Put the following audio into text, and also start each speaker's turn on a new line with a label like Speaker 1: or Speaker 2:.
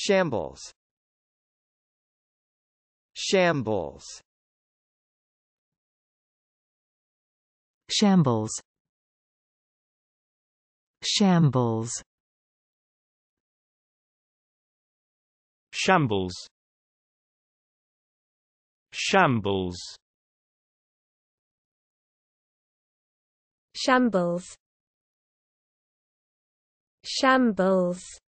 Speaker 1: Shambles. Shambles. Shambles. Shambles. Shambles. Shambles. Shambles. Shambles.